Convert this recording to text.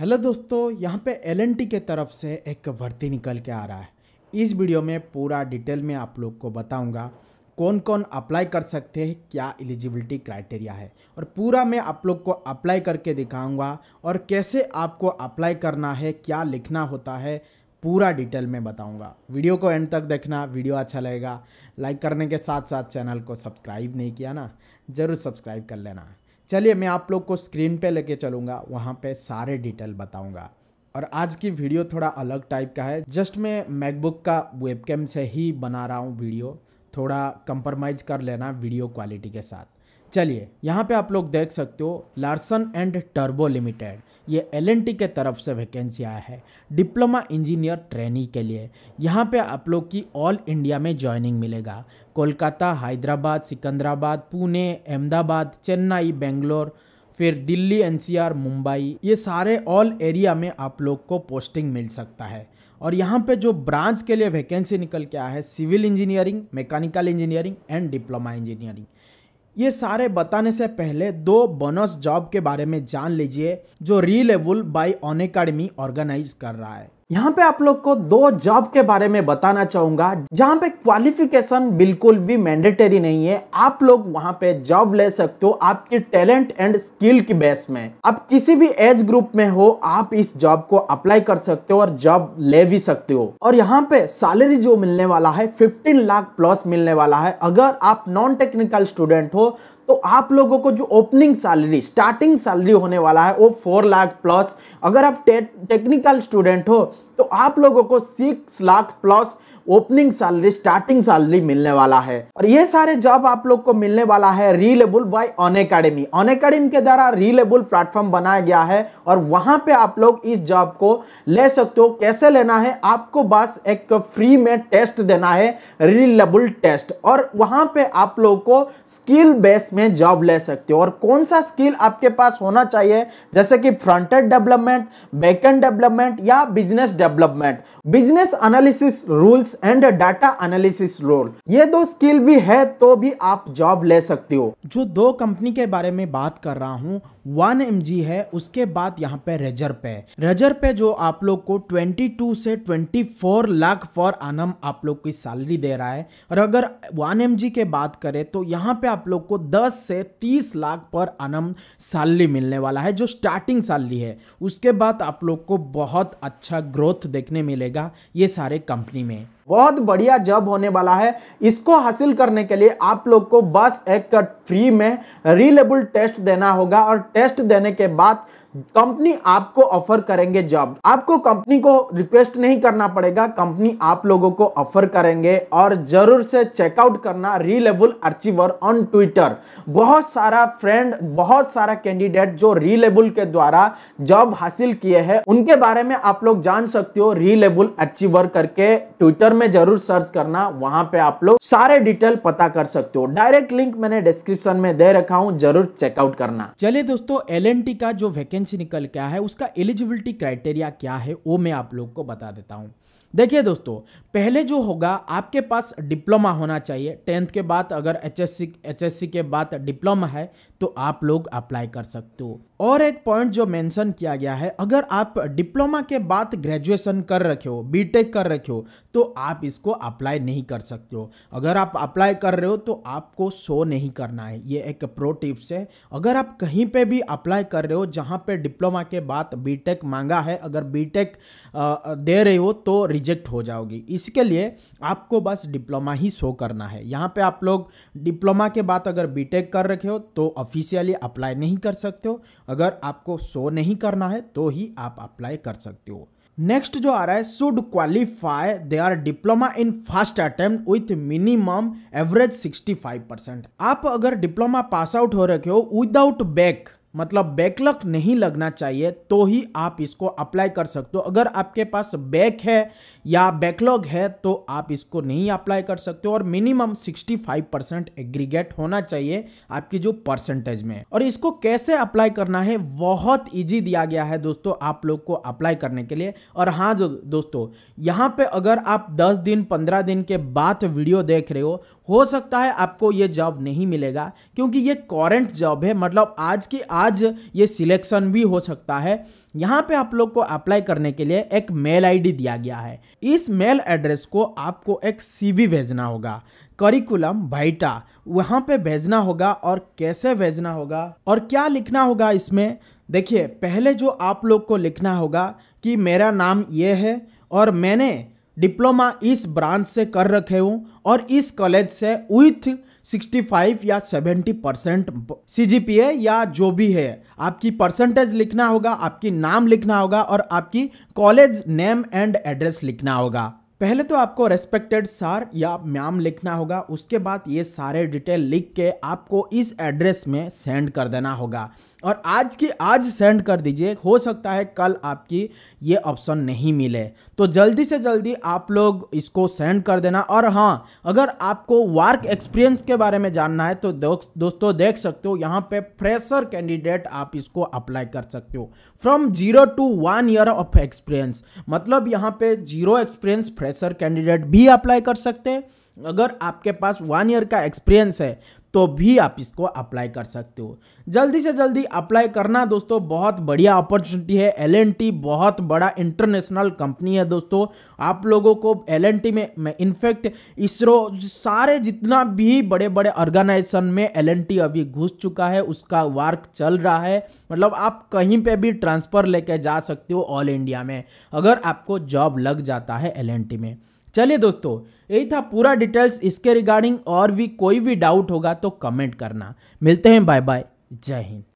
hello दोस्तों यहाँ पे एल के तरफ से एक भर्ती निकल के आ रहा है इस वीडियो में पूरा डिटेल में आप लोग को बताऊंगा कौन कौन अप्लाई कर सकते हैं क्या एलिजिबिलिटी क्राइटेरिया है और पूरा मैं आप लोग को अप्लाई करके दिखाऊंगा और कैसे आपको अप्लाई करना है क्या लिखना होता है पूरा डिटेल में बताऊंगा वीडियो को एंड तक देखना वीडियो अच्छा लगेगा लाइक करने के साथ साथ चैनल को सब्सक्राइब नहीं किया ना ज़रूर सब्सक्राइब कर लेना चलिए मैं आप लोग को स्क्रीन पे लेके चलूँगा वहाँ पे सारे डिटेल बताऊँगा और आज की वीडियो थोड़ा अलग टाइप का है जस्ट मैं मैकबुक का वेबकैम से ही बना रहा हूँ वीडियो थोड़ा कंप्रोमाइज़ कर लेना वीडियो क्वालिटी के साथ चलिए यहाँ पे आप लोग देख सकते हो लार्सन एंड टर्बो लिमिटेड ये एल के तरफ से वैकेंसी आया है डिप्लोमा इंजीनियर ट्रेनी के लिए यहाँ पे आप लोग की ऑल इंडिया में जॉइनिंग मिलेगा कोलकाता हैदराबाद सिकंदराबाद पुणे अहमदाबाद चेन्नई बेंगलोर फिर दिल्ली एनसीआर मुंबई ये सारे ऑल एरिया में आप लोग को पोस्टिंग मिल सकता है और यहाँ पे जो ब्रांच के लिए वैकेंसी निकल के आया है civil engineering mechanical engineering and diploma engineering ये सारे बताने से पहले दो बोनस जॉब के बारे में जान लीजिए जो reliable by on academy organise कर रहा है यहाँ पे आप लोग को दो जॉब के बारे में बताना चाहूंगा जहाँ पे क्वालिफिकेशन बिल्कुल भी मैंडेटरी नहीं है आप लोग वहाँ पे जॉब ले सकते हो आपकी टैलेंट एंड स्किल की बेस में आप किसी भी एज ग्रुप में हो आप इस जॉब को अप्लाई कर सकते हो और जॉब ले भी सकते हो और यहाँ पे सैलरी जो मिलने वाला है फिफ्टीन लाख प्लस मिलने वाला है अगर आप नॉन टेक्निकल स्टूडेंट हो तो आप लोगों को जो ओपनिंग सैलरी स्टार्टिंग सैलरी होने वाला है वो फोर लाख प्लस अगर आप टेक्निकल स्टूडेंट हो तो आप लोगों को six lakh plus opening salary starting salary मिलने वाला है और ये सारे जॉब आप लोग को मिलने वाला है reliable by on academy on academy के द्वारा रीलेबुल प्लेटफॉर्म बनाया गया है और वहां पे आप लोग इस जॉब को ले सकते हो कैसे लेना है आपको बस एक फ्री में टेस्ट देना है रीलेबुल टेस्ट और वहां पे आप लोग को स्किल बेस में जॉब ले सकते हो और कौन सा स्किल आपके पास होना चाहिए जैसे कि फ्रंटेड डेवलपमेंट बैकेंड डेवलपमेंट या business development development business analysis rules and data analysis role ये दो स्किल भी है तो भी आप जॉब ले सकते हो जो दो कंपनी के बारे में बात कर रहा हूँ वन एम है उसके बाद यहाँ पे रेजर पे रेजर पे जो आप लोग को 22 से 24 लाख फॉर आनम आप लोग की सैलरी दे रहा है और अगर वन एम के बात करें तो यहाँ पे आप लोग को 10 से 30 लाख पर आनम सैलरी मिलने वाला है जो स्टार्टिंग सैलरी है उसके बाद आप लोग को बहुत अच्छा ग्रोथ देखने मिलेगा ये सारे कंपनी में बहुत बढ़िया जॉब होने वाला है इसको हासिल करने के लिए आप लोग को बस एक फ्री में रिलेबल टेस्ट देना होगा और टेस्ट देने के बाद कंपनी आपको ऑफर करेंगे जॉब आपको कंपनी को रिक्वेस्ट नहीं करना पड़ेगा कंपनी आप लोगों को ऑफर करेंगे और जरूर से चेकआउट करना रीलेबल अचीवर ऑन ट्विटर बहुत सारा फ्रेंड बहुत सारा कैंडिडेट जो रीलेबल के द्वारा जॉब हासिल किए हैं उनके बारे में आप लोग जान सकते हो रीलेबल अचीवर करके ट्विटर में जरूर सर्च करना वहां पे आप लोग सारे डिटेल पता कर सकते हो डायरेक्ट लिंक मैंने डिस्क्रिप्शन में दे रखा हूँ जरूर चेकआउट करना चलिए दोस्तों एल का जो वैकेंसी से निकल के आया है उसका एलिजिबिलिटी क्राइटेरिया क्या है वो मैं आप लोग को बता देता हूँ देखिए दोस्तों पहले जो होगा आपके पास डिप्लोमा होना चाहिए टेंथ के बाद अगर एच एस के बाद डिप्लोमा है तो आप लोग अप्लाई कर सकते हो और एक पॉइंट जो मेंशन किया गया है अगर आप डिप्लोमा के बाद ग्रेजुएशन कर रखे हो बीटेक कर रखे हो तो आप इसको अप्लाई नहीं कर सकते हो अगर आप अप्लाई कर रहे हो तो आपको शो नहीं करना है ये एक प्रो टिप्स है अगर आप कहीं पे भी अप्लाई कर रहे हो जहाँ पे डिप्लोमा के बाद बीटेक मांगा है अगर बीटेक दे रहे हो तो रिजेक्ट हो जाओगी इसके लिए आपको बस डिप्लोमा ही शो करना है यहाँ पे आप लोग डिप्लोमा के बाद अगर बीटेक कर रखे हो तो ऑफिशियली अप्लाई नहीं कर सकते हो अगर आपको शो नहीं करना है तो ही आप अप्लाई कर सकते हो नेक्स्ट जो आ रहा है should qualify they are diploma in first attempt with minimum average 65 percent आप अगर डिप्लोमा पास आउट हो रखे हो विदाउट बैक मतलब बैकलक नहीं लगना चाहिए तो ही आप इसको अप्लाई कर सकते हो अगर आपके पास बैक है या बैकलॉग है तो आप इसको नहीं अप्लाई कर सकते और मिनिमम 65 परसेंट एग्रीगेट होना चाहिए आपकी जो परसेंटेज में और इसको कैसे अप्लाई करना है बहुत इजी दिया गया है दोस्तों आप लोग को अप्लाई करने के लिए और हाँ जो दोस्तों यहाँ पे अगर आप 10 दिन 15 दिन के बाद वीडियो देख रहे हो हो सकता है आपको ये जॉब नहीं मिलेगा क्योंकि ये कॉरेंट जॉब है मतलब आज के आज ये सिलेक्शन भी हो सकता है यहाँ पे आप लोग को अप्लाई करने के लिए एक मेल आईडी दिया गया है इस मेल एड्रेस को आपको एक सीवी भेजना होगा करिकुलम भाइटा वहाँ पे भेजना होगा और कैसे भेजना होगा और क्या लिखना होगा इसमें देखिए पहले जो आप लोग को लिखना होगा कि मेरा नाम ये है और मैंने डिप्लोमा इस ब्रांच से कर रखे हो और इस कॉलेज से विथ 65 या 70 परसेंट सी या जो भी है आपकी परसेंटेज लिखना होगा आपकी नाम लिखना होगा और आपकी कॉलेज नेम एंड एड्रेस लिखना होगा पहले तो आपको रेस्पेक्टेड सर या मैम लिखना होगा उसके बाद ये सारे डिटेल लिख के आपको इस एड्रेस में सेंड कर देना होगा और आज की आज सेंड कर दीजिए हो सकता है कल आपकी ये ऑप्शन नहीं मिले तो जल्दी से जल्दी आप लोग इसको सेंड कर देना और हाँ अगर आपको वर्क एक्सपीरियंस के बारे में जानना है तो दो, दोस्तों देख सकते हो यहाँ पे फ्रेशर कैंडिडेट आप इसको अप्लाई कर सकते हो from zero to one year of experience मतलब यहाँ पे जीरो एक्सपीरियंस फ्रेशर कैंडिडेट भी अप्लाई कर सकते हैं अगर आपके पास वन ईयर का एक्सपीरियंस है तो भी आप इसको अप्लाई कर सकते हो जल्दी से जल्दी अप्लाई करना दोस्तों बहुत बढ़िया अपॉर्चुनिटी है एल बहुत बड़ा इंटरनेशनल कंपनी है दोस्तों आप लोगों को एल में, में इनफैक्ट इसरो सारे जितना भी बड़े बड़े ऑर्गेनाइजेशन में एल अभी घुस चुका है उसका वर्क चल रहा है मतलब आप कहीं पे भी ट्रांसफ़र लेके जा सकते हो ऑल इंडिया में अगर आपको जॉब लग जाता है एल में चलिए दोस्तों यही था पूरा डिटेल्स इसके रिगार्डिंग और भी कोई भी डाउट होगा तो कमेंट करना मिलते हैं बाय बाय जय हिंद